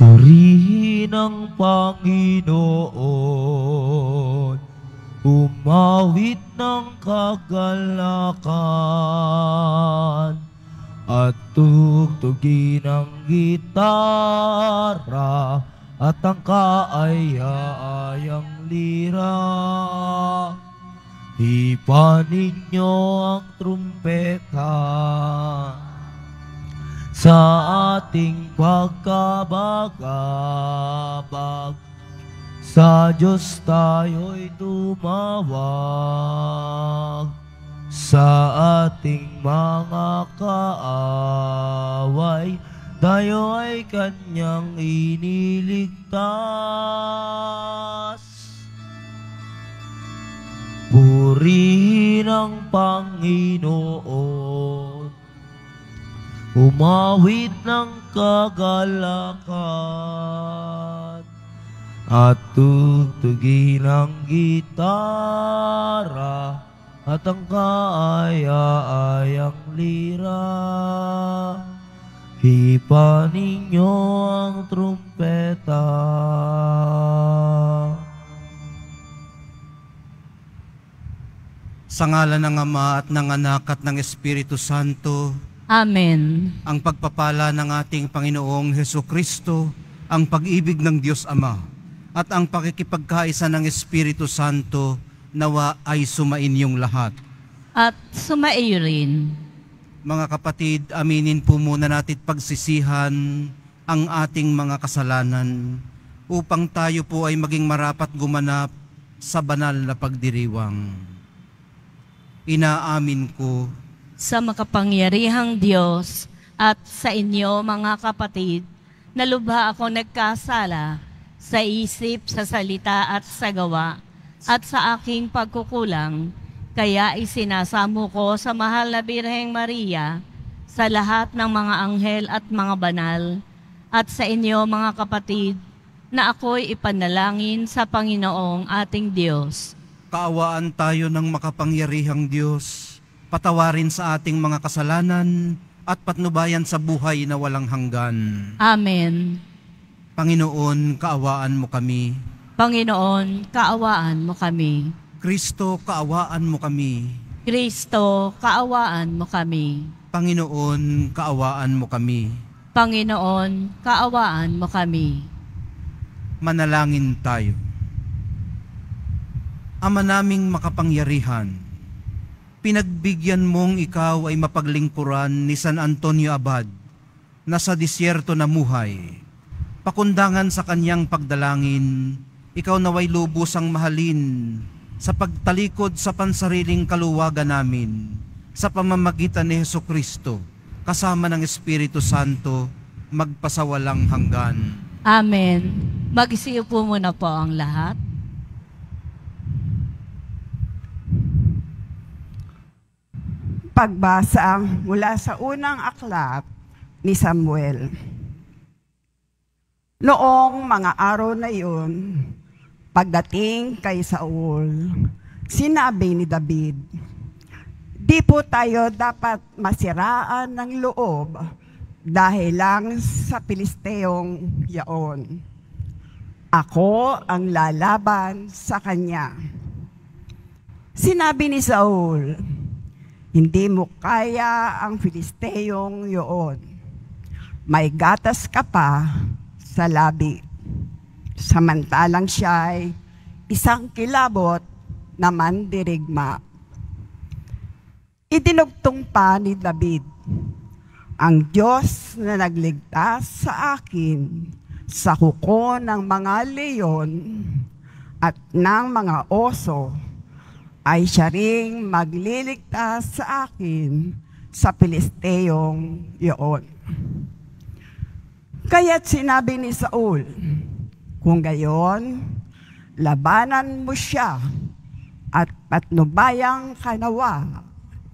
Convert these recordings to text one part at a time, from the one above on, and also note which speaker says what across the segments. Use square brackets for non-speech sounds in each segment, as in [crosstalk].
Speaker 1: Purihin ang Panginoon, umawit ng kagalakan, at tugtugin ang gitara, at ang kaaya-ayang lira. Ipanin nyo ang trumpeta, sa ating pagkabagabag. Sa Diyos tayo'y tumawag sa ating mga kaaway. Tayo ay kanyang iniligtas. Purihin ang Panginoon umawit ng kagalakan at tutugin ang gitara at ang kaaya-ayang lira. Hipa ninyo ang trumpeta.
Speaker 2: Sa ngala ng Ama at ng Anak at ng Espiritu Santo,
Speaker 3: Amen.
Speaker 2: Ang pagpapala ng ating Panginoong Heso Kristo, ang pag-ibig ng Diyos Ama, at ang pakikipagkaisa ng Espiritu Santo, nawa ay sumainyong lahat. At sumaiyo rin. Mga kapatid, aminin po muna natin pagsisihan ang ating mga kasalanan upang tayo po ay maging marapat gumanap sa banal na pagdiriwang. Inaamin ko
Speaker 3: sa makapangyarihang Diyos at sa inyo mga kapatid, na lubha ako nagkasala sa isip, sa salita at sa gawa at sa aking pagkukulang, kaya isinasamo ko sa mahal na Birheng Maria sa lahat ng mga anghel at mga banal at
Speaker 2: sa inyo mga kapatid na ako'y ipanalangin sa
Speaker 3: Panginoong ating
Speaker 2: Diyos. Kaawaan tayo ng makapangyarihang Diyos patawarin sa ating mga kasalanan at patnubayan sa buhay na walang hanggan.
Speaker 3: Amen.
Speaker 2: Panginoon, kaawaan mo kami.
Speaker 3: Panginoon, kaawaan
Speaker 2: mo kami. Kristo, kaawaan mo kami. Kristo, kaawaan mo kami. Panginoon, kaawaan mo kami.
Speaker 3: Panginoon,
Speaker 2: kaawaan mo kami. Manalangin tayo. Ama naming makapangyarihan, pinagbigyan mong ikaw ay mapaglingkuran ni San Antonio Abad na sa disyerto na muhay. Pakundangan sa kanyang pagdalangin, ikaw naway lubos ang mahalin sa pagtalikod sa pansariling kaluwagan namin sa pamamagitan ni Heso Kristo kasama ng Espiritu Santo magpasawalang hanggan.
Speaker 3: Amen. mag po muna po ang lahat.
Speaker 4: pagbasa mula sa unang aklat ni Samuel. Noong mga araw na iyon, pagdating kay Saul, sinabi ni David, Di po tayo dapat masiraan ng loob dahil lang sa Pilisteyong yaon. Ako ang lalaban sa kanya. Sinabi ni Saul, hindi mo kaya ang Filisteyong yoon. May gatas ka pa sa labi. Samantalang siya ay isang kilabot na mandirigma. Idinugtong pa ni David, ang Diyos na nagligtas sa akin sa kuko ng mga leyon at ng mga oso ay siya ring magliligtas sa akin sa Pilisteyong iyon. Kaya't sinabi ni Saul, kung gayon, labanan mo siya at patnubayang kanawa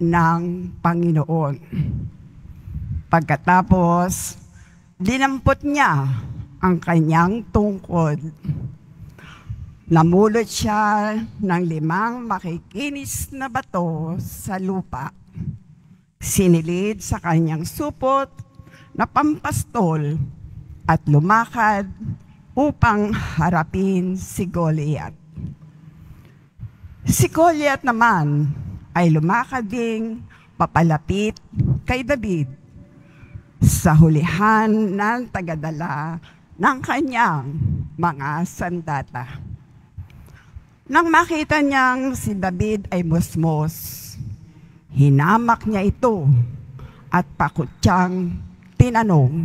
Speaker 4: ng Panginoon. Pagkatapos, dinampot niya ang kanyang tungkod Namulot siya ng limang makikinis na bato sa lupa. Sinilid sa kanyang supot na pampastol at lumakad upang harapin si Goliath. Si Goliath naman ay lumakad ding papalapit kay David sa hulihan ng tagadala ng kanyang mga sandata. Nang makita niyang si David ay musmos, hinamak niya ito at pakutyang tinanong,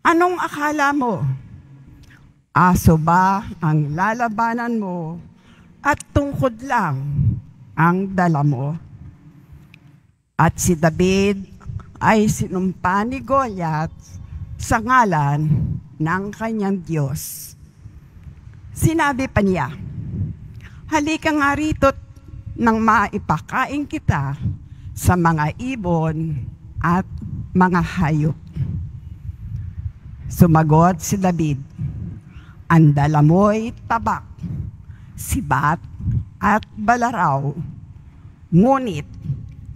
Speaker 4: Anong akala mo? Aso ba ang lalabanan mo at tungkod lang ang dala mo? At si David ay sinumpa ni Goliath sa ngalan ng kanyang Diyos. Sinabi pa niya, halika nga rito nang maipakain kita sa mga ibon at mga hayop. Sumagot si David, Andalamoy tabak, sibat at balaraw. Ngunit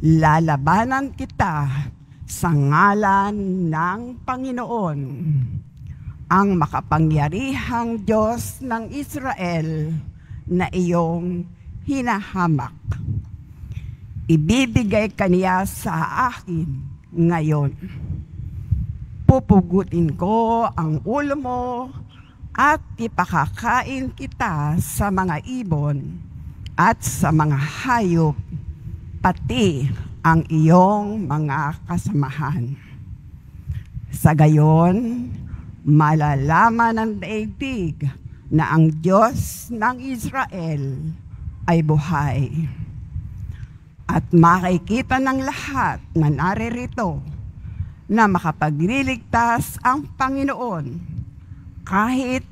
Speaker 4: lalabanan kita sa ngalan ng Panginoon, ang makapangyarihang Diyos ng Israel na iyong hinahamak. Ibibigay kaniya sa akin ngayon. Pupugutin ko ang ulo mo at ipakakain kita sa mga ibon at sa mga hayop, pati ang iyong mga kasamahan. Sa gayon, malalaman ng daigdig na ang Diyos ng Israel ay buhay. At makikita ng lahat na naririto na makapagliligtas ang Panginoon kahit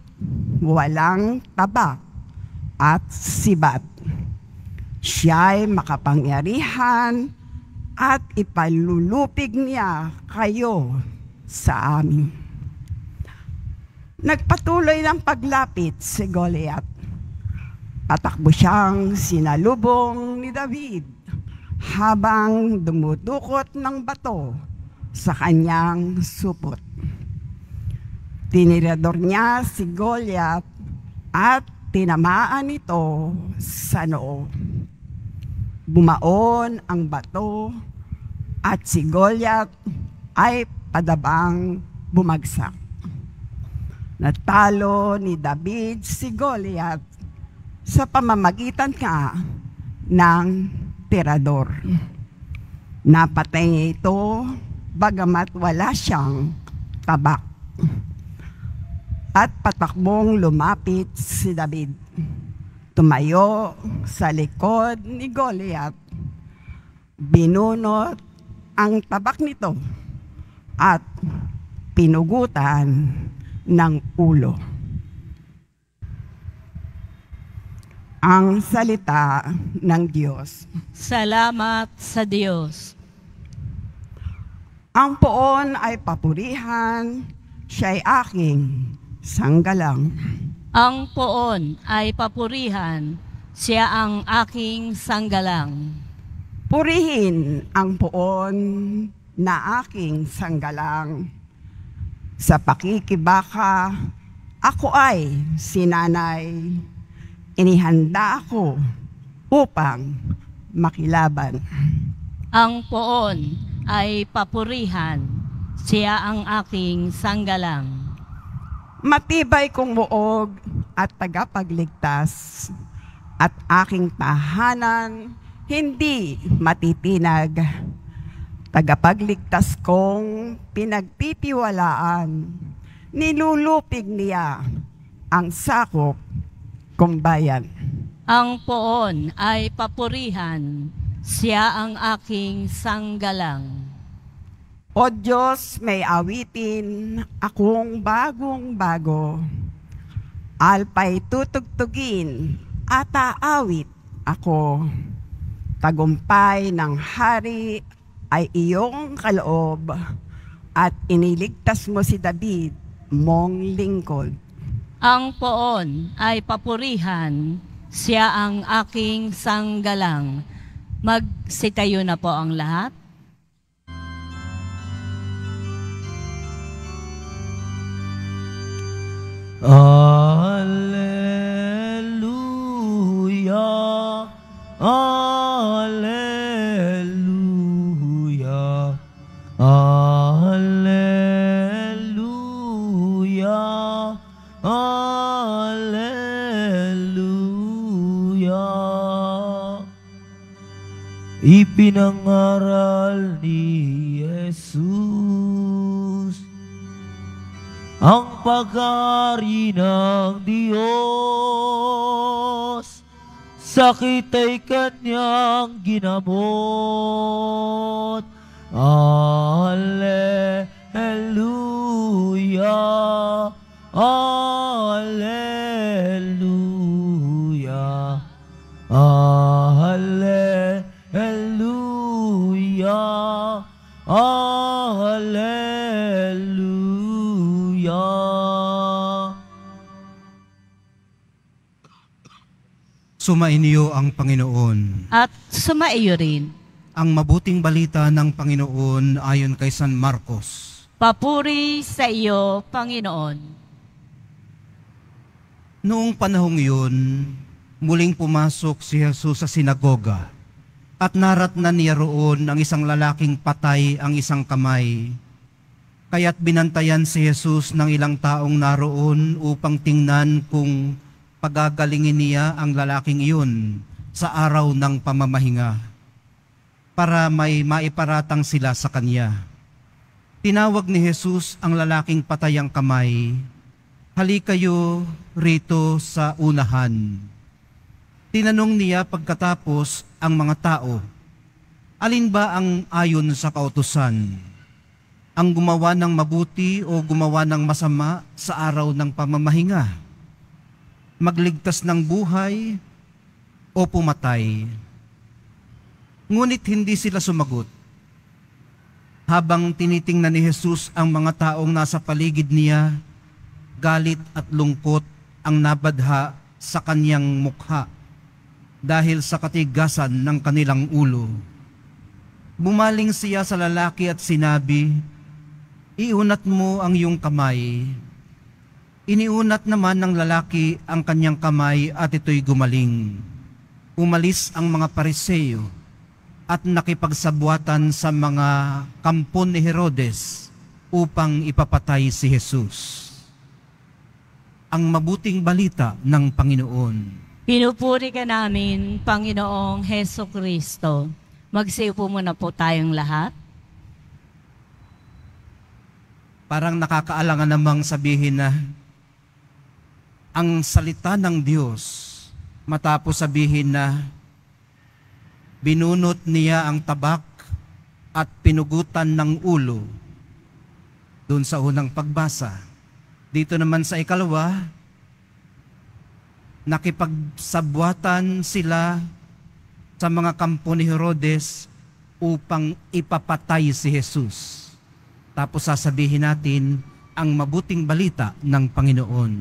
Speaker 4: walang tabak at sibat. Siya ay makapangyarihan at ipalulupig niya kayo sa amin. Nagpatuloy ng paglapit si Goliath. Patakbo siyang sinalubong ni David habang dumudukot ng bato sa kanyang supot. Tinirador niya si Goliath at tinamaan ito sa noo. Bumaon ang bato at si Goliath ay padabang bumagsak. Natalo ni David si Goliath sa pamamagitan ka ng tirador. Napatay niya ito bagamat wala siyang tabak. At patakbong lumapit si David. Tumayo sa likod ni Goliath. Binunot ang tabak nito at pinugutan ng ulo. Ang salita ng Diyos.
Speaker 3: Salamat sa Diyos.
Speaker 4: Ang poon ay papurihan, siya'y aking sanggalang.
Speaker 3: Ang poon ay papurihan, siya ang aking sanggalang.
Speaker 4: Purihin ang poon na aking sanggalang sa pakikibaka, ako ay sinanay. Inihanda ako upang makilaban.
Speaker 3: Ang poon ay papurihan. Siya ang aking sanggalang.
Speaker 4: Matibay kong muog at tagapagligtas at aking tahanan hindi matitinag tagapagligtas kong pinagpipiwalaan, nilulupig niya ang sakop kong bayan.
Speaker 3: Ang poon ay papurihan, siya ang aking sanggalang.
Speaker 4: O Diyos, may awitin akong bagong-bago. Alpay tutugtugin at aawit ako. Tagumpay ng hari ay iyong kaloob at iniligtas mo si David, mong lingkod.
Speaker 3: Ang poon ay papurihan, siya ang aking sanggalang. Magsitayo na po ang lahat.
Speaker 1: Alleluia. Alleluia. Ipinangaral ni Jesus ang pag-ari ng Diyos. sa kita'y kanyang ginamot. Alleluia. Alleluia. Alleluia.
Speaker 2: Sumainyo ang Panginoon. At sumaiyo rin. Ang mabuting balita ng Panginoon ayon kay San Marcos.
Speaker 3: Papuri sa iyo, Panginoon.
Speaker 2: Noong panahong yun, muling pumasok si Jesus sa sinagoga at naratnan niya roon ang isang lalaking patay ang isang kamay. Kaya't binantayan si Jesus ng ilang taong naroon upang tingnan kung pagagalingin niya ang lalaking iyon sa araw ng pamamahinga para may maiparatang sila sa kanya. Tinawag ni Jesus ang lalaking patay ang kamay, Hali kayo rito sa unahan. Tinanong niya pagkatapos ang mga tao, Alin ba ang ayon sa kautusan? Ang gumawa ng mabuti o gumawa ng masama sa araw ng pamamahinga? magligtas ng buhay o pumatay. Ngunit hindi sila sumagot. Habang tinitingnan ni Jesus ang mga taong nasa paligid niya, galit at lungkot ang nabadha sa kaniyang mukha dahil sa katigasan ng kanilang ulo. Bumaling siya sa lalaki at sinabi, Iunat mo ang iyong kamay Iniunat naman ng lalaki ang kanyang kamay at ito'y gumaling. Umalis ang mga pariseyo at nakipagsabwatan sa mga kampo ni Herodes upang ipapatay si Jesus. Ang mabuting balita ng Panginoon. Pinupuri
Speaker 3: ka namin, Panginoong Heso Kristo. Magsiupo muna po tayong
Speaker 2: lahat. Parang nakakaalangan namang sabihin na ang salita ng Diyos matapos sabihin na binunot niya ang tabak at pinugutan ng ulo doon sa unang pagbasa. Dito naman sa ikalawa, nakipagsabwatan sila sa mga kampo ni Herodes upang ipapatay si Jesus. Tapos sasabihin natin ang mabuting balita ng Panginoon.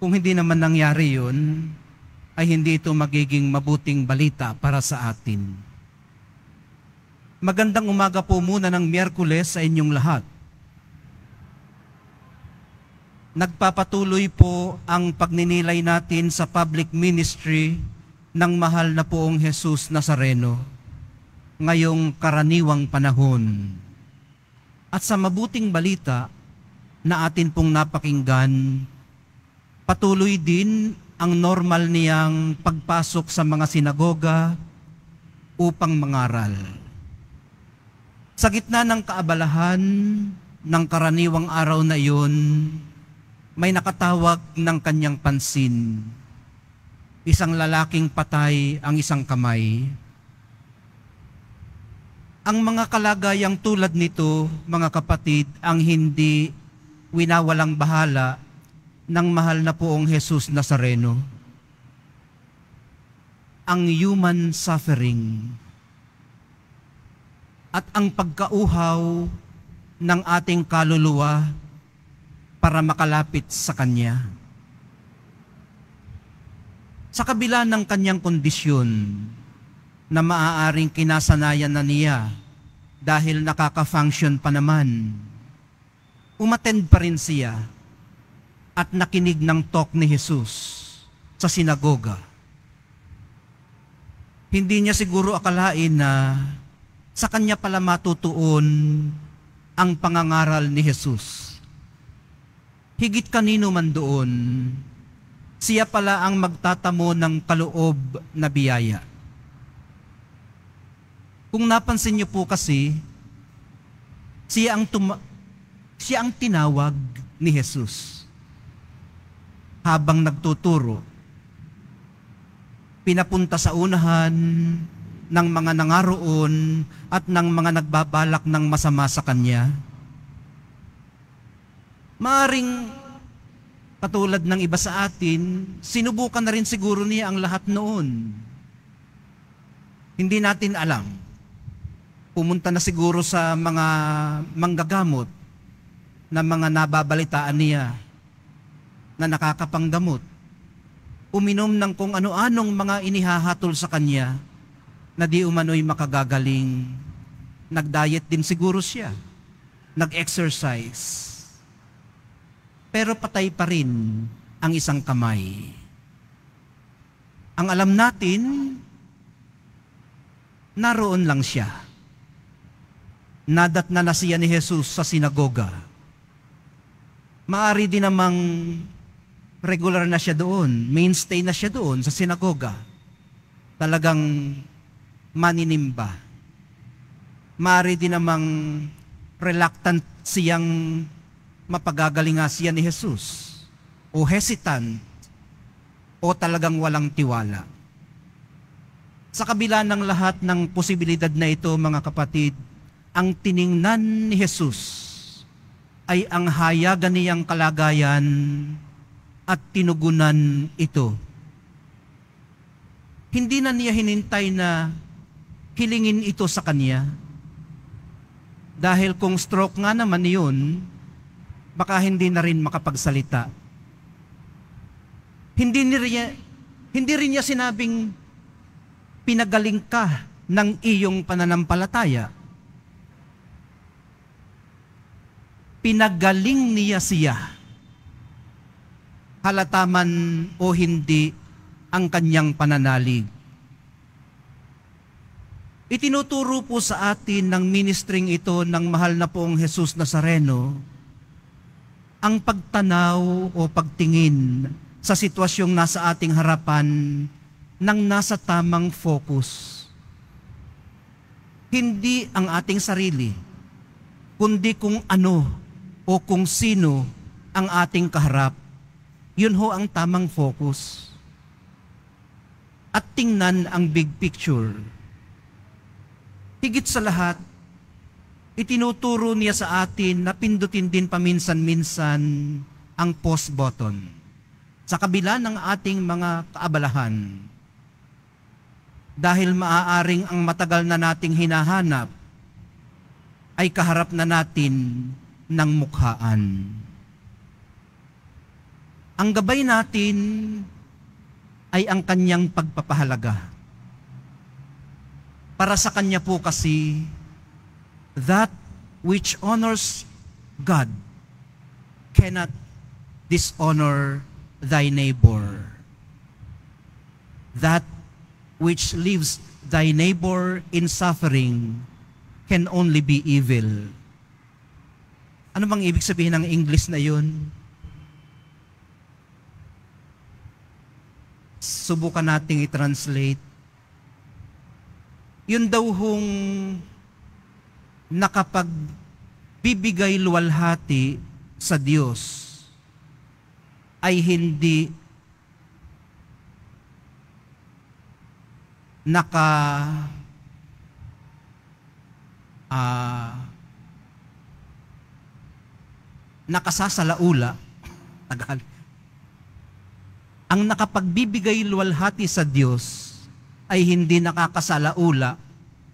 Speaker 2: Kung hindi naman nangyari yun, ay hindi ito magiging mabuting balita para sa atin. Magandang umaga po muna ng Miyerkules sa inyong lahat. Nagpapatuloy po ang pagninilay natin sa public ministry ng mahal na poong Jesus Nazareno ngayong karaniwang panahon. At sa mabuting balita na atin pong napakinggan Patuloy din ang normal niyang pagpasok sa mga sinagoga upang mangaral. Sa gitna ng kaabalahan ng karaniwang araw na iyon, may nakatawag ng kanyang pansin. Isang lalaking patay ang isang kamay. Ang mga kalagayang tulad nito, mga kapatid, ang hindi winawalang bahala ng mahal na poong Jesus Nazareno, ang human suffering at ang pagkauhaw ng ating kaluluwa para makalapit sa Kanya. Sa kabila ng kanyang kondisyon na maaaring kinasanayan na niya dahil nakaka-function pa naman, umatend pa rin siya at nakinig ng talk ni Jesus sa sinagoga. Hindi niya siguro akalain na sa kanya pala matutuon ang pangangaral ni Jesus. Higit kanino man doon, siya pala ang magtatamo ng kaloob na biyaya. Kung napansin niyo po kasi, siya ang, tuma- siya ang tinawag ni Jesus habang nagtuturo. Pinapunta sa unahan ng mga nangaroon at ng mga nagbabalak ng masama sa kanya. Maring katulad ng iba sa atin, sinubukan na rin siguro niya ang lahat noon. Hindi natin alam. Pumunta na siguro sa mga manggagamot na mga nababalitaan niya na nakakapangdamot, Uminom ng kung ano-anong mga inihahatol sa kanya na di umano'y makagagaling. Nag-diet din siguro siya. Nag-exercise. Pero patay pa rin ang isang kamay. Ang alam natin, naroon lang siya. Nadat na na siya ni Jesus sa sinagoga. Maari din namang regular na siya doon, mainstay na siya doon sa sinagoga. Talagang maninimba. Mari din namang reluctant siyang mapagagalinga siya ni Jesus o hesitant o talagang walang tiwala. Sa kabila ng lahat ng posibilidad na ito, mga kapatid, ang tiningnan ni Jesus ay ang hayagan niyang kalagayan at tinugunan ito. Hindi na niya hinintay na hilingin ito sa kanya. Dahil kung stroke nga naman yun, baka hindi na rin makapagsalita. Hindi, niya, hindi rin niya sinabing, pinagaling ka ng iyong pananampalataya. Pinagaling niya siya halataman o hindi ang kanyang pananalig. Itinuturo po sa atin ng ministering ito ng mahal na poong Jesus Nazareno ang pagtanaw o pagtingin sa sitwasyong nasa ating harapan nang nasa tamang focus. Hindi ang ating sarili, kundi kung ano o kung sino ang ating kaharap. Yun ho ang tamang focus. At tingnan ang big picture. Higit sa lahat, itinuturo niya sa atin na pindutin din paminsan-minsan ang pause button. Sa kabila ng ating mga kaabalahan, dahil maaaring ang matagal na nating hinahanap ay kaharap na natin ng mukhaan. Ang gabay natin ay ang kanyang pagpapahalaga. Para sa kanya po kasi, that which honors God cannot dishonor thy neighbor. That which leaves thy neighbor in suffering can only be evil. Ano bang ibig sabihin ng English na yun? subukan nating i-translate. Yun daw hong nakapagbibigay luwalhati sa Diyos ay hindi naka uh, nakasasalaula [laughs] Tagalog ang nakapagbibigay luwalhati sa Diyos ay hindi nakakasalaula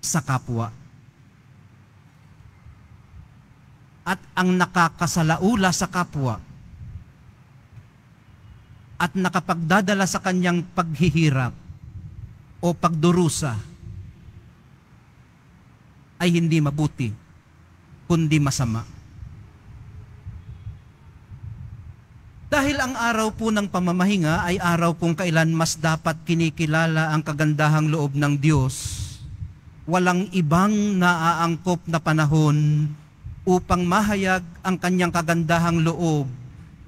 Speaker 2: sa kapwa. At ang nakakasalaula sa kapwa at nakapagdadala sa kanyang paghihirap o pagdurusa ay hindi mabuti, kundi masama. Dahil ang araw po ng pamamahinga ay araw pong kailan mas dapat kinikilala ang kagandahang loob ng Diyos. Walang ibang naaangkop na panahon upang mahayag ang kanyang kagandahang loob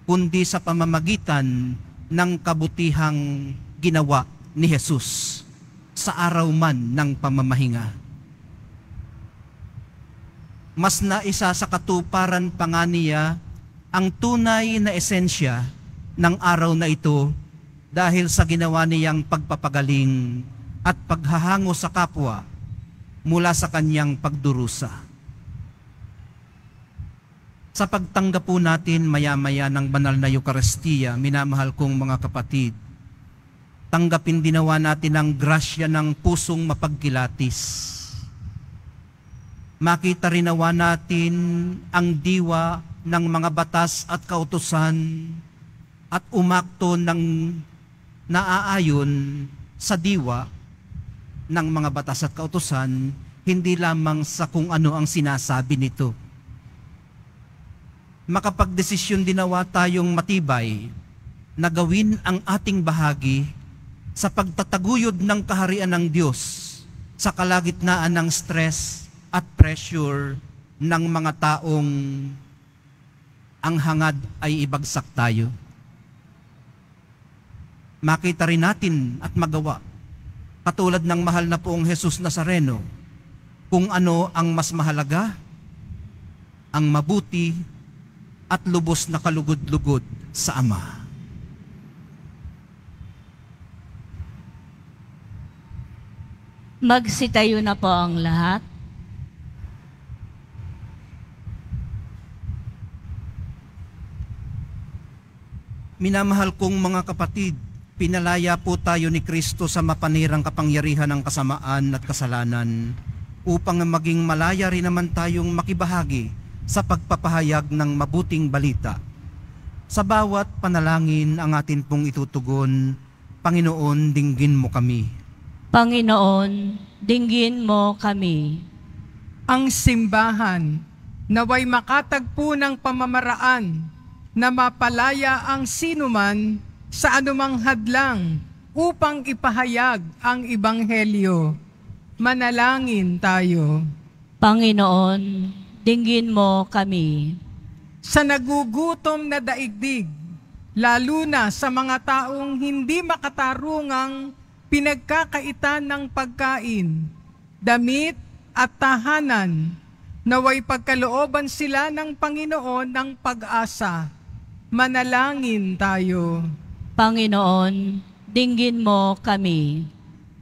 Speaker 2: kundi sa pamamagitan ng kabutihang ginawa ni Jesus sa araw man ng pamamahinga. Mas naisa sa katuparan pa niya ang tunay na esensya ng araw na ito dahil sa ginawa niyang pagpapagaling at paghahango sa kapwa mula sa kanyang pagdurusa. Sa pagtanggap po natin maya-maya ng banal na Eukaristiya, minamahal kong mga kapatid, tanggapin dinawa natin ang grasya ng pusong mapagkilatis. Makita rinawa natin ang diwa ng mga batas at kautusan at umakto ng naaayon sa diwa ng mga batas at kautusan, hindi lamang sa kung ano ang sinasabi nito. Makapagdesisyon dinawa tayong matibay na gawin ang ating bahagi sa pagtataguyod ng kaharian ng Diyos sa kalagitnaan ng stress at pressure ng mga taong ang hangad ay ibagsak tayo. Makita rin natin at magawa, katulad ng mahal na poong Jesus Nazareno, kung ano ang mas mahalaga, ang mabuti at lubos na kalugod-lugod sa Ama.
Speaker 3: Magsitayo na po ang lahat.
Speaker 2: Minamahal kong mga kapatid, pinalaya po tayo ni Kristo sa mapanirang kapangyarihan ng kasamaan at kasalanan upang maging malaya rin naman tayong makibahagi sa pagpapahayag ng mabuting balita. Sa bawat panalangin ang atin pong itutugon, Panginoon, dinggin mo kami.
Speaker 3: Panginoon,
Speaker 5: dinggin mo kami. Ang simbahan naway makatagpo ng pamamaraan na mapalaya ang sinuman sa anumang hadlang upang ipahayag ang Ibanghelyo. Manalangin tayo. Panginoon, dinggin mo kami. Sa nagugutom na daigdig, lalo na sa mga taong hindi makatarungang pinagkakaitan ng pagkain, damit at tahanan, naway pagkalooban sila ng Panginoon ng pag-asa Manalangin tayo. Panginoon, dinggin mo kami.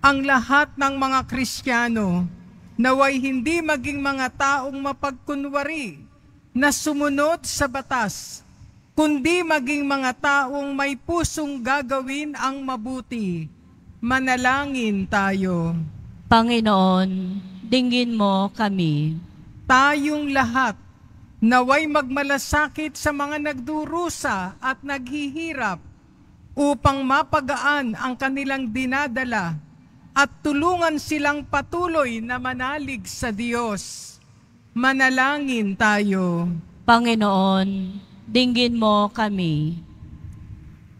Speaker 5: Ang lahat ng mga Kristiyano naway hindi maging mga taong mapagkunwari na sumunod sa batas, kundi maging mga taong may pusong gagawin ang mabuti. Manalangin tayo. Panginoon, dinggin mo kami. Tayong lahat naway magmalasakit sa mga nagdurusa at naghihirap upang mapagaan ang kanilang dinadala at tulungan silang patuloy na manalig sa Diyos. Manalangin tayo. Panginoon, dinggin mo kami.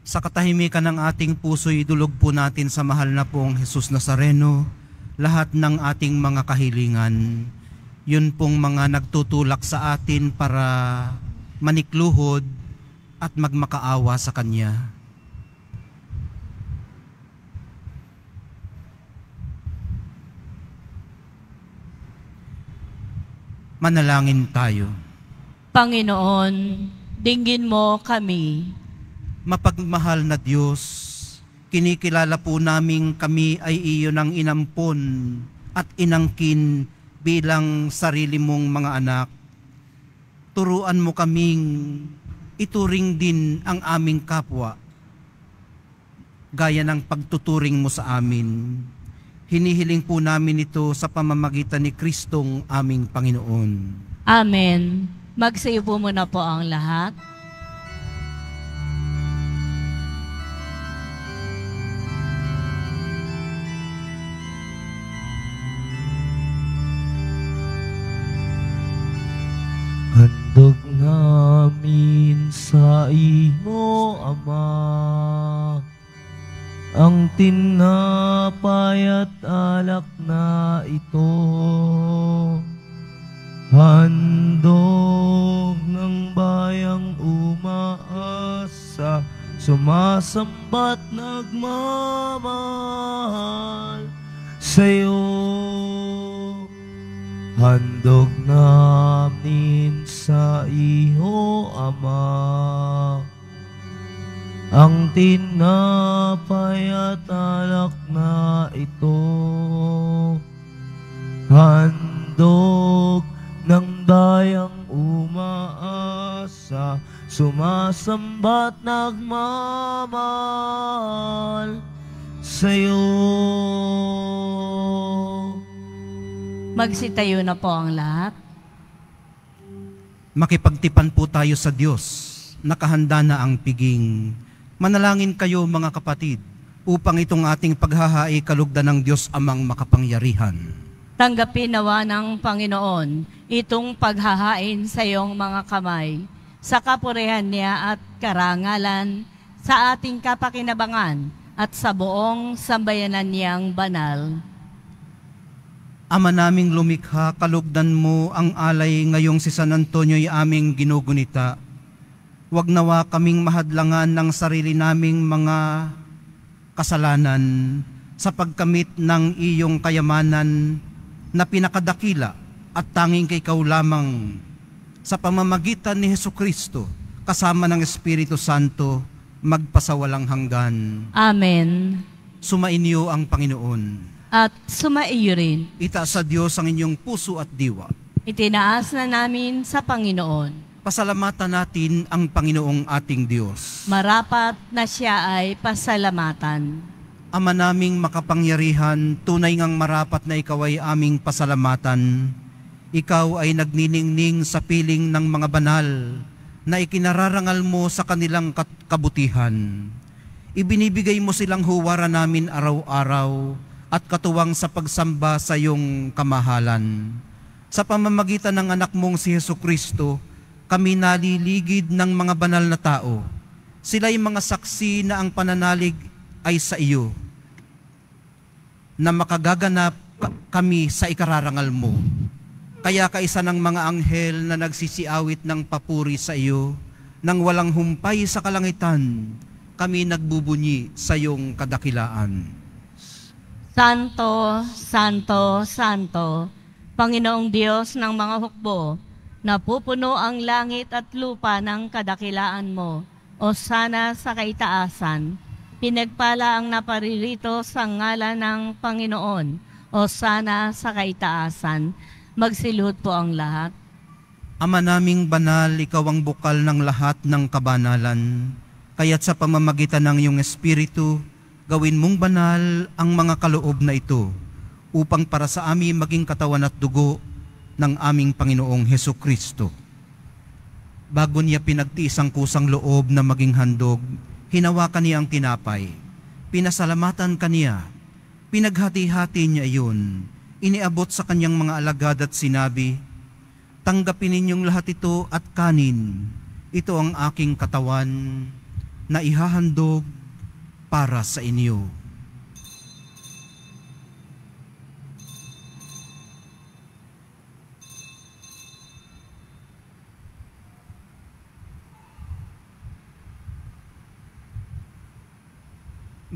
Speaker 2: Sa katahimikan ng ating puso, idulog po natin sa mahal na pong Jesus Nazareno lahat ng ating mga kahilingan yun pong mga nagtutulak sa atin para manikluhod at magmakaawa sa Kanya. Manalangin tayo.
Speaker 3: Panginoon, dinggin mo kami.
Speaker 2: Mapagmahal na Diyos, kinikilala po naming kami ay iyo ng inampon at inangkin bilang sarili mong mga anak, turuan mo kaming ituring din ang aming kapwa gaya ng pagtuturing mo sa amin. Hinihiling po namin ito sa pamamagitan ni Kristong aming Panginoon.
Speaker 3: Amen. Magsayo po muna po ang lahat.
Speaker 1: Ihatag namin sa iyo, Ama, ang tinapay at alak na ito. Handog ng bayang umaasa, sumasambat nagmamahal sa'yo. Handog namin sa iyo, Ama. Ang tinapay at alak na ito, handog ng dayang umaasa, sumasambat nagmamahal sa'yo.
Speaker 3: Magsitayo na po ang lahat
Speaker 2: makipagtipan po tayo sa Diyos. Nakahanda na ang piging. Manalangin kayo mga kapatid upang itong ating paghahae kalugdan ng Diyos amang makapangyarihan.
Speaker 3: Tanggapin nawa ng Panginoon itong paghahain sa iyong mga kamay sa kapurehan niya at karangalan sa ating kapakinabangan at sa buong sambayanan niyang banal.
Speaker 2: Ama naming lumikha, kalugdan mo ang alay ngayong si San Antonio'y aming ginugunita. Huwag nawa kaming mahadlangan ng sarili naming mga kasalanan sa pagkamit ng iyong kayamanan na pinakadakila at tanging kay Kau lamang sa pamamagitan ni Heso Kristo kasama ng Espiritu Santo magpasawalang hanggan.
Speaker 3: Amen.
Speaker 2: Sumainyo ang Panginoon at sumaiyo rin. Itaas sa Diyos ang inyong puso at diwa.
Speaker 3: Itinaas na namin sa
Speaker 2: Panginoon. Pasalamatan natin ang Panginoong ating Diyos. Marapat na siya ay pasalamatan. Ama naming makapangyarihan, tunay ngang marapat na ikaw ay aming pasalamatan. Ikaw ay nagniningning sa piling ng mga banal na ikinararangal mo sa kanilang kabutihan. Ibinibigay mo silang huwara namin araw-araw at katuwang sa pagsamba sa iyong kamahalan. Sa pamamagitan ng anak mong si Heso Kristo, kami naliligid ng mga banal na tao. Sila'y mga saksi na ang pananalig ay sa iyo, na makagaganap kami sa ikararangal mo. Kaya kaisa ng mga anghel na nagsisiawit ng papuri sa iyo, nang walang humpay sa kalangitan, kami nagbubunyi sa iyong kadakilaan.
Speaker 3: Santo, Santo, Santo, Panginoong Diyos ng mga hukbo, napupuno ang langit at lupa ng kadakilaan mo, o sana sa kaitaasan. Pinagpala ang naparirito sa ngalan ng Panginoon, o sana sa kaitaasan. Magsiluhod po ang lahat.
Speaker 2: Ama naming banal, ikaw ang bukal ng lahat ng kabanalan, kaya't sa pamamagitan ng iyong Espiritu, gawin mong banal ang mga kaloob na ito upang para sa amin maging katawan at dugo ng aming Panginoong Heso Kristo. Bago niya pinagtiis ang kusang loob na maging handog, hinawakan niya ang tinapay, pinasalamatan kaniya, pinaghati-hati niya iyon, iniabot sa kanyang mga alagad at sinabi, Tanggapin ninyong lahat ito at kanin, ito ang aking katawan na ihahandog para sa inyo.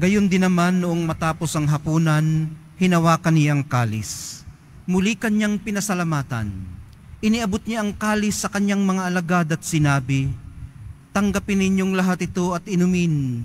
Speaker 2: Gayon din naman noong matapos ang hapunan, hinawakan niya ang kalis. Muli kanyang pinasalamatan. Iniabot niya ang kalis sa kanyang mga alagad at sinabi, Tanggapin ninyong lahat ito at inumin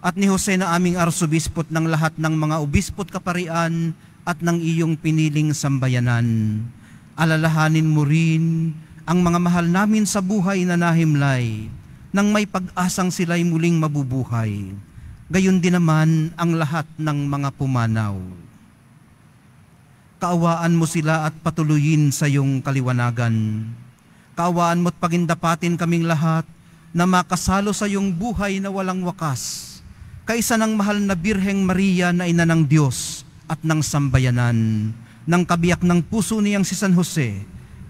Speaker 2: at ni Jose na aming arsobispot ng lahat ng mga obispot kaparian at ng iyong piniling sambayanan. Alalahanin mo rin ang mga mahal namin sa buhay na nahimlay, nang may pag-asang sila'y muling mabubuhay. Gayon din naman ang lahat ng mga pumanaw. Kaawaan mo sila at patuloyin sa iyong kaliwanagan. Kaawaan mo't pagindapatin kaming lahat na makasalo sa iyong buhay na walang wakas kaysa ng mahal na Birheng Maria na ina ng Diyos at ng sambayanan, ng kabiyak ng puso niyang si San Jose,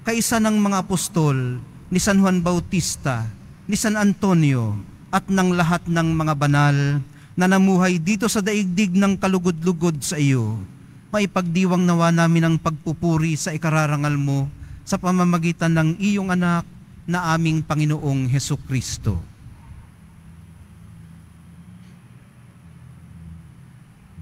Speaker 2: kaysa ng mga apostol ni San Juan Bautista, ni San Antonio, at ng lahat ng mga banal na namuhay dito sa daigdig ng kalugod-lugod sa iyo. Maipagdiwang nawa namin ang pagpupuri sa ikararangal mo sa pamamagitan ng iyong anak na aming Panginoong Heso Kristo.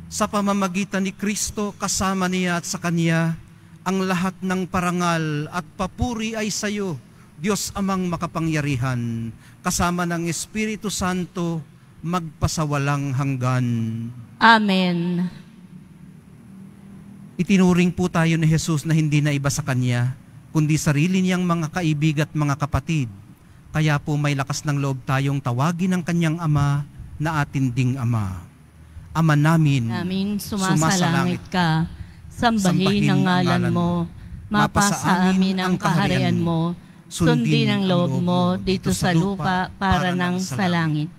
Speaker 2: sa pamamagitan ni Kristo kasama niya at sa Kanya, ang lahat ng parangal at papuri ay sa iyo, Diyos amang makapangyarihan, kasama ng Espiritu Santo, magpasawalang hanggan.
Speaker 3: Amen.
Speaker 2: Itinuring po tayo ni Jesus na hindi na iba sa Kanya, kundi sarili niyang mga kaibig at mga kapatid. Kaya po may lakas ng loob tayong tawagin ng Kanyang Ama na atin ding Ama. Ama namin, namin
Speaker 3: sumasalangit ka, sambahin ang ngalan mo, mapasa amin ang kaharian mo, sundin ang loob mo dito sa lupa para ng sa langit.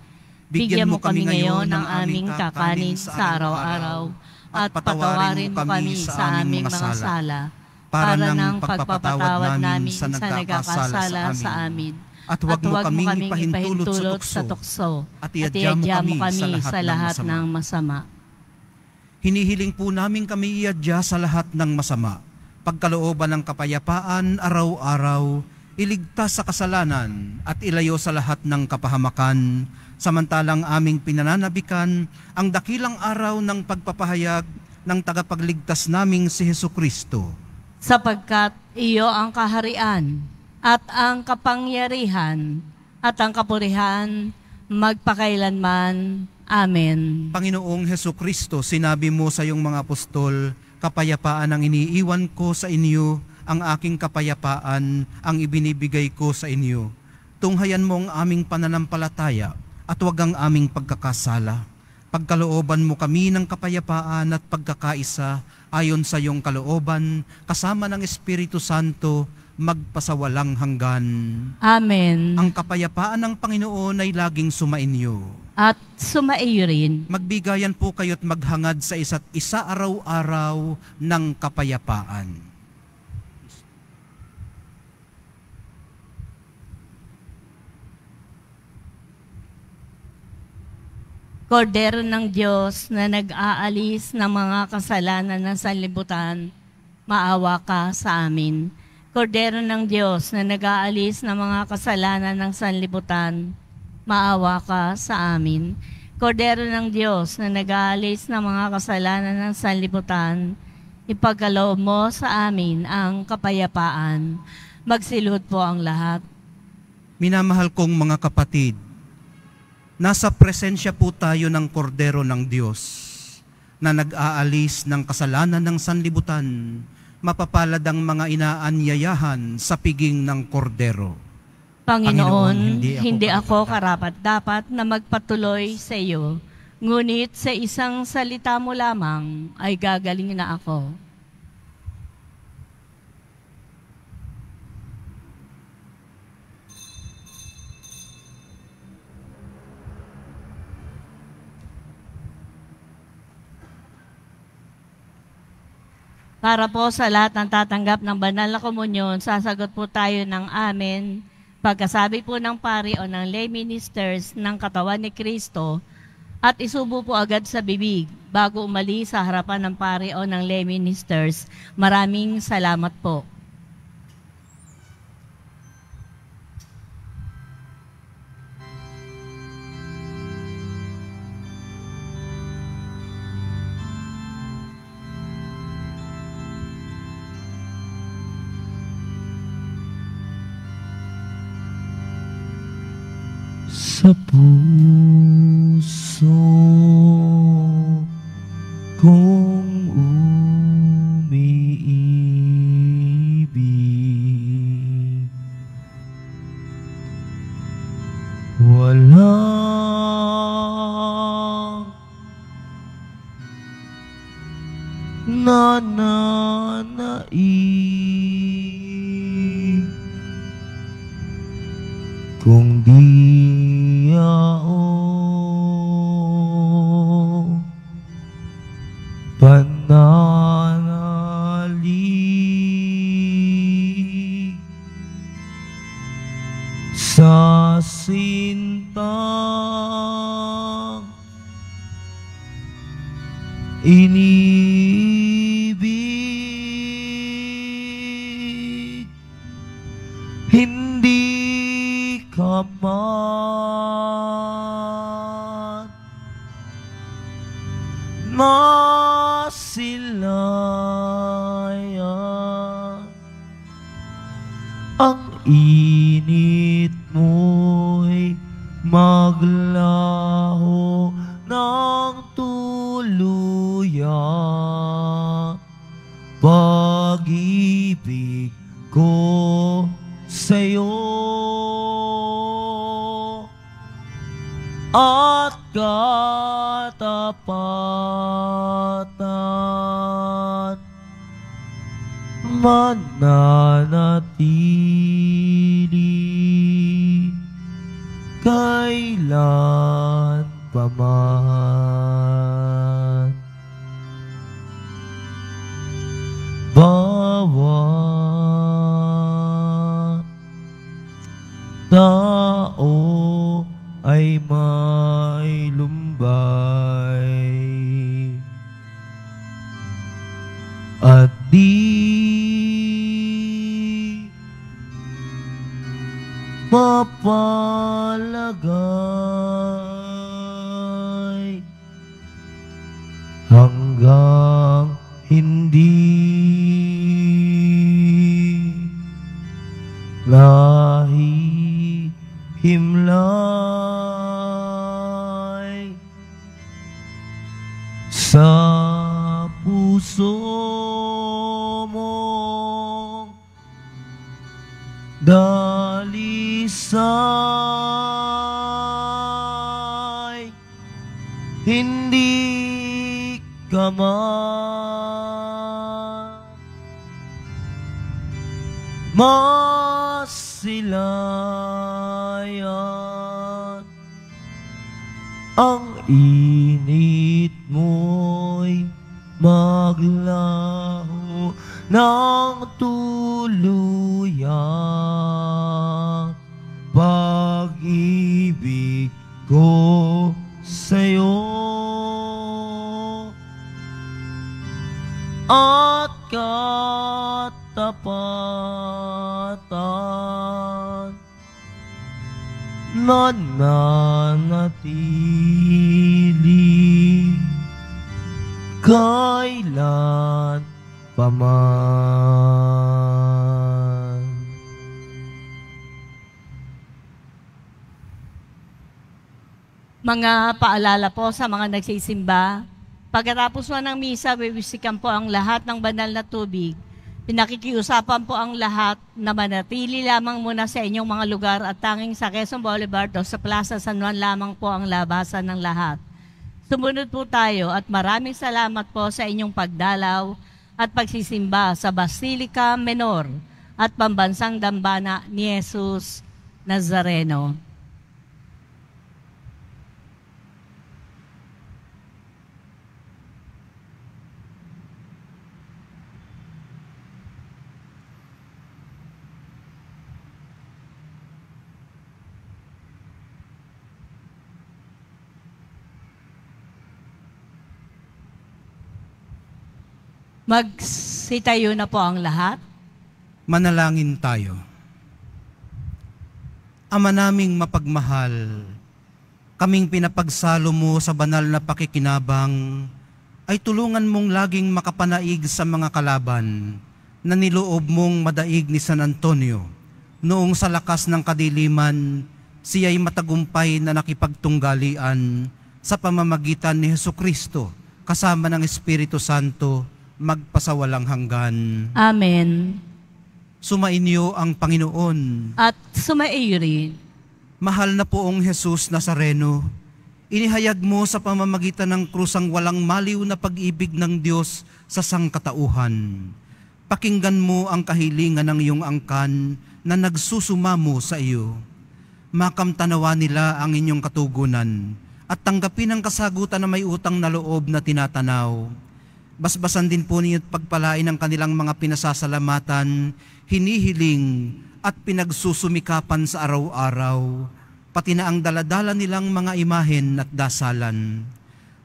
Speaker 3: Bigyan mo kami ngayon ng aming kakanin sa araw-araw at patawarin mo kami sa aming mga sala para ng pagpapatawad namin sa nagkakasala sa amin at huwag mo kaming, kaming ipahintulot, ipahintulot sa tukso. At iadya mo kami, sa lahat, sa lahat ng masama.
Speaker 2: Hinihiling po namin kami iadya sa lahat ng masama. Pagkalooban ng kapayapaan araw-araw, iligtas sa kasalanan at ilayo sa lahat ng kapahamakan, samantalang aming pinananabikan ang dakilang araw ng pagpapahayag ng tagapagligtas naming si Heso Kristo.
Speaker 3: Sapagkat iyo ang kaharian, at ang kapangyarihan at ang kapurihan magpakailanman. Amen.
Speaker 2: Panginoong Heso Kristo, sinabi mo sa iyong mga apostol, kapayapaan ang iniiwan ko sa inyo, ang aking kapayapaan ang ibinibigay ko sa inyo. Tunghayan mo ang aming pananampalataya at huwag ang aming pagkakasala. Pagkalooban mo kami ng kapayapaan at pagkakaisa ayon sa iyong kalooban kasama ng Espiritu Santo magpasawalang hanggan. Amen. Ang kapayapaan ng Panginoon ay laging sumainyo. At sumaiyo rin. Magbigayan po kayo't maghangad sa isa't isa araw-araw ng kapayapaan.
Speaker 3: Kordero ng Diyos na nag-aalis ng mga kasalanan ng sanlibutan, maawa ka sa amin. Kordero ng Diyos na nag-aalis ng mga kasalanan ng sanlibutan, maawa ka sa amin. Kordero ng Diyos na nag-aalis ng mga kasalanan ng sanlibutan, ipagkaloob mo sa amin ang kapayapaan. Magsilod po ang lahat.
Speaker 2: Minamahal kong mga kapatid, nasa presensya po tayo ng Kordero ng Diyos na nag-aalis ng kasalanan ng sanlibutan, mapapalad ang mga inaanyayahan sa piging ng kordero.
Speaker 3: Panginoon, Panginoon hindi ako, ako karapat-dapat na magpatuloy sa iyo, ngunit sa isang salita mo lamang ay gagaling na ako. Para po sa lahat ng tatanggap ng banal na komunyon, sasagot po tayo ng amen. Pagkasabi po ng pari o ng lay ministers ng katawan ni Kristo, at isubo po agad sa bibig bago umalis sa harapan ng pari o ng lay ministers. Maraming salamat po.
Speaker 1: sa puso kong umiibig wala na na na i kung di 我。sa'yo at katapatan nananatili kailan pa paman.
Speaker 3: mga paalala po sa mga nagsisimba. Pagkatapos po ng misa, wiwisikan po ang lahat ng banal na tubig. Pinakikiusapan po ang lahat na manatili lamang muna sa inyong mga lugar at tanging sa Quezon Boulevard o sa Plaza San Juan lamang po ang labasan ng lahat. Sumunod po tayo at maraming salamat po sa inyong pagdalaw at pagsisimba sa Basilica Menor at Pambansang Dambana ni Jesus Nazareno. Magsitayo na po ang lahat.
Speaker 2: Manalangin tayo. Ama naming mapagmahal, kaming pinapagsalo mo sa banal na pakikinabang, ay tulungan mong laging makapanaig sa mga kalaban na niloob mong madaig ni San Antonio noong sa lakas ng kadiliman siya'y matagumpay na nakipagtunggalian sa pamamagitan ni Heso Kristo kasama ng Espiritu Santo magpasawalang hanggan.
Speaker 3: Amen.
Speaker 2: Sumainyo ang Panginoon. At rin. Mahal na poong Jesus Nazareno, inihayag mo sa pamamagitan ng krus ang walang maliw na pag-ibig ng Diyos sa sangkatauhan. Pakinggan mo ang kahilingan ng iyong angkan na nagsusumamo sa iyo. Makamtanawa nila ang inyong katugunan at tanggapin ang kasagutan na may utang na loob na tinatanaw Basbasan din po ninyo at pagpalain ang kanilang mga pinasasalamatan, hinihiling at pinagsusumikapan sa araw-araw, pati na ang daladala nilang mga imahen at dasalan.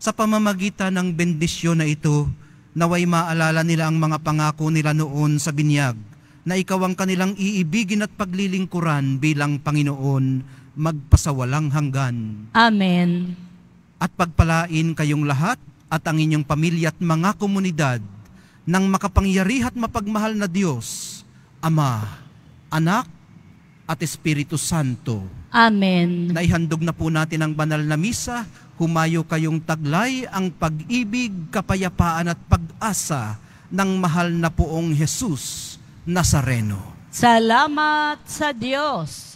Speaker 2: Sa pamamagitan ng bendisyon na ito, naway maalala nila ang mga pangako nila noon sa binyag, na ikaw ang kanilang iibigin at paglilingkuran bilang Panginoon, magpasawalang hanggan. Amen. At pagpalain kayong lahat at ang inyong pamilya at mga komunidad ng makapangyarihan at mapagmahal na Diyos, Ama, Anak, at Espiritu Santo. Amen. Naihandog na po natin ang banal na misa, humayo kayong taglay ang pag-ibig, kapayapaan at pag-asa ng mahal na poong Jesus Nazareno.
Speaker 3: Salamat sa Diyos.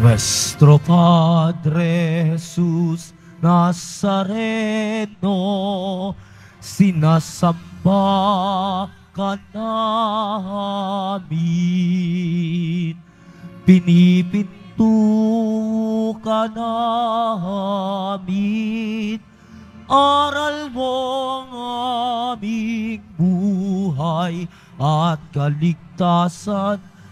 Speaker 1: Nuestro Padre Jesús Nazareno, sinasamba ka namin. Pinipinto ka namin, aral mo ang aming buhay at kaligtasan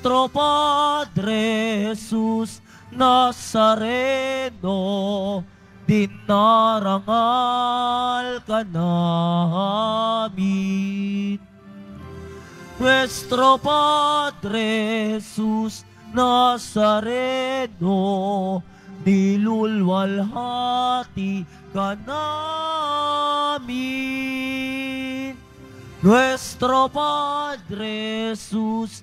Speaker 1: Nuestro Padre Jesus Nazareno, dinarangal ka namin. Nuestro Padre Jesus Nazareno, dilulwalhati ka namin. Nuestro Padre Jesus